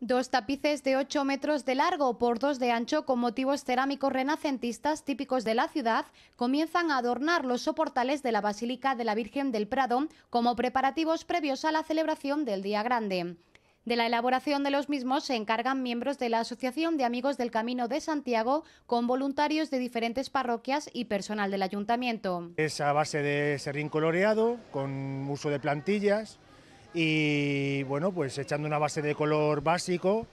Dos tapices de 8 metros de largo por 2 de ancho con motivos cerámicos renacentistas típicos de la ciudad comienzan a adornar los soportales de la Basílica de la Virgen del Prado como preparativos previos a la celebración del Día Grande. De la elaboración de los mismos se encargan miembros de la Asociación de Amigos del Camino de Santiago con voluntarios de diferentes parroquias y personal del ayuntamiento. Esa base de serrín coloreado, con uso de plantillas, y bueno, pues echando una base de color básico,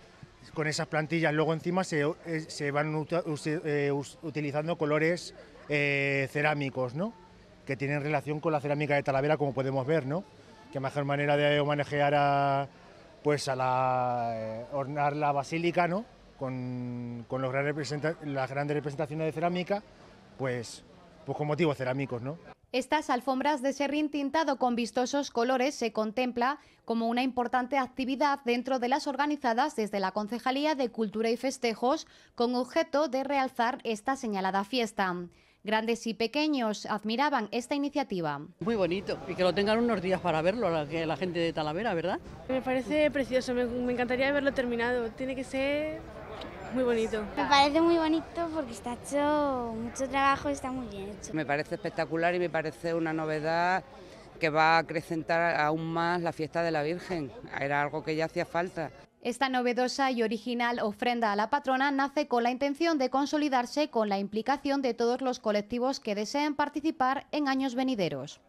con esas plantillas luego encima se, eh, van eh, utilizando colores eh, cerámicos, ¿no? Que tienen relación con la cerámica de Talavera, como podemos ver, ¿no? Que mejor manera de manejar a, pues a la, ornar la basílica, ¿no? Con, con los gran las grandes representaciones de cerámica, pues pues con motivos cerámicos, ¿no? Estas alfombras de serrín tintado con vistosos colores se contempla como una importante actividad dentro de las organizadas desde la Concejalía de Cultura y Festejos con objeto de realzar esta señalada fiesta. Grandes y pequeños admiraban esta iniciativa. Muy bonito y que lo tengan unos días para verlo la, la gente de Talavera, ¿verdad? Me parece precioso, me encantaría verlo terminado. Tiene que ser muy bonito. Me parece muy bonito porque está hecho mucho trabajo y está muy bien hecho. Me parece espectacular y me parece una novedad que va a acrecentar aún más la fiesta de la Virgen. Era algo que ya hacía falta. Esta novedosa y original ofrenda a la patrona nace con la intención de consolidarse con la implicación de todos los colectivos que deseen participar en años venideros.